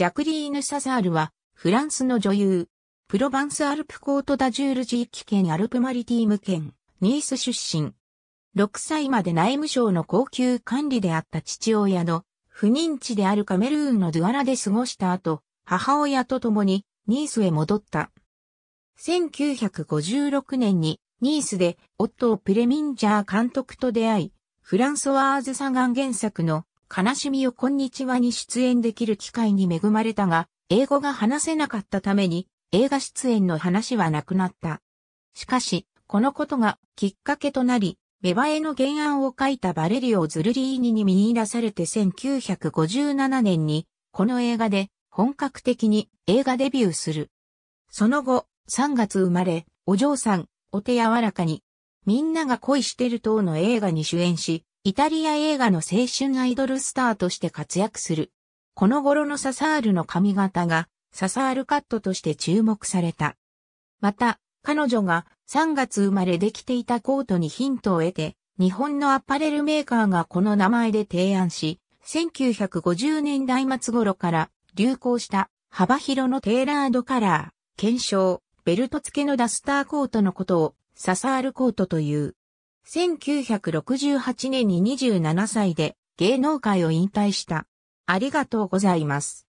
ジャクリーヌ・サザールは、フランスの女優。プロヴァンス・アルプコート・ダジュール地域圏アルプマリティーム県、ニース出身。6歳まで内務省の高級管理であった父親の不妊地であるカメルーンのドゥアラで過ごした後、母親と共にニースへ戻った。1956年にニースでオットプレミンジャー監督と出会い、フランソワーズ・サガン原作の悲しみよこんにちはに出演できる機会に恵まれたが、英語が話せなかったために、映画出演の話はなくなった。しかし、このことがきっかけとなり、芽生えの原案を書いたバレリオ・ズルリーニに見出されて1957年に、この映画で本格的に映画デビューする。その後、3月生まれ、お嬢さん、お手柔らかに、みんなが恋してる等の映画に主演し、イタリア映画の青春アイドルスターとして活躍する。この頃のササールの髪型がササールカットとして注目された。また、彼女が3月生まれできていたコートにヒントを得て、日本のアパレルメーカーがこの名前で提案し、1950年代末頃から流行した幅広のテーラードカラー、検証、ベルト付けのダスターコートのことをササールコートという。1968年に27歳で芸能界を引退した。ありがとうございます。